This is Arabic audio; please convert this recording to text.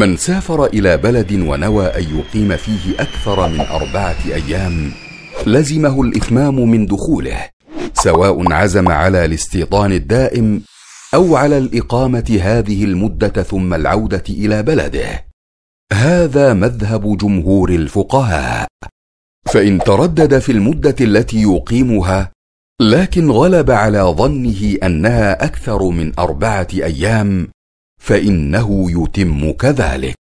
من سافر إلى بلد ونوى أن يقيم فيه أكثر من أربعة أيام لزمه الإتمام من دخوله سواء عزم على الاستيطان الدائم أو على الإقامة هذه المدة ثم العودة إلى بلده هذا مذهب جمهور الفقهاء فإن تردد في المدة التي يقيمها لكن غلب على ظنه أنها أكثر من أربعة أيام فانه يتم كذلك